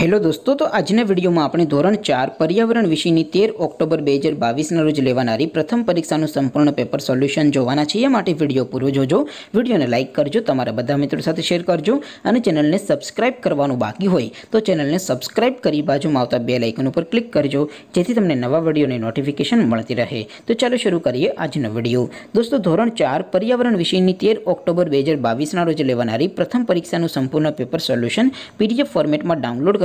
hello दोस्तों तो आज ने वीडियो में आपने ધોરણ 4 પર્યાવરણ વિષયની 13 ઓક્ટોબર 2022 ના રોજ લેવાણારી પ્રથમ પરીક્ષા નું સંપૂર્ણ પેપર સોલ્યુશન જોવાના છે એ માટે વિડિયો પૂરો જોજો વિડિયોને લાઈક કરજો તમારા બધા મિત્રો સાથે શેર કરજો અને ચેનલને સબ્સ્ક્રાઇબ કરવાનું બાકી હોય તો ચેનલને સબ્સ્ક્રાઇબ કરી बाजूમાં આવતા બેલ આઇકન ઉપર ક્લિક કરજો જેથી તમને નવા વિડિયોની નોટિફિકેશન મળતી રહે તો ચાલો શરૂ કરીએ આજનો વિડિયો દોસ્તો ધોરણ 4 પર્યાવરણ વિષયની 13 ઓક્ટોબર 2022 ના રોજ લેવાણારી પ્રથમ પરીક્ષા નું સંપૂર્ણ પેપર સોલ્યુશન પીડીએફ ફોર્મેટમાં ડાઉનલોડ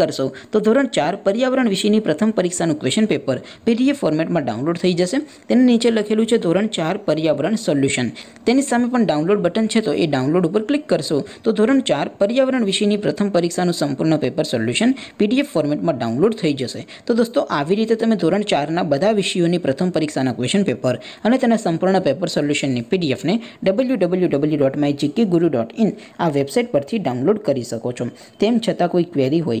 કરશો તો ધોરણ 4 પર્યાવરણ વિષયની પ્રથમ પરીક્ષાનું ક્વેશ્ચન પેપર PDF ફોર્મેટમાં ડાઉનલોડ થઈ જશે તેના નીચે લખેલું છે ધોરણ 4 પર્યાવરણ સોલ્યુશન તેની સામે પણ ડાઉનલોડ બટન છે તો એ ડાઉનલોડ ઉપર ક્લિક કરશો તો ધોરણ 4 પર્યાવરણ વિષયની પ્રથમ પરીક્ષાનું સંપૂર્ણ પેપર સોલ્યુશન PDF ફોર્મેટમાં ડાઉનલોડ થઈ જશે તો દોસ્તો આવી રીતે તમે ધોરણ 4 ના બધા વિષયોની પ્રથમ પરીક્ષાના ક્વેશ્ચન પેપર અને તેના સંપૂર્ણ પેપર સોલ્યુશનની PDF ને www.gkguru.in આ વેબસાઈટ પરથી ડાઉનલોડ કરી શકો છો તેમ છતાં કોઈ ક્વેરી હોય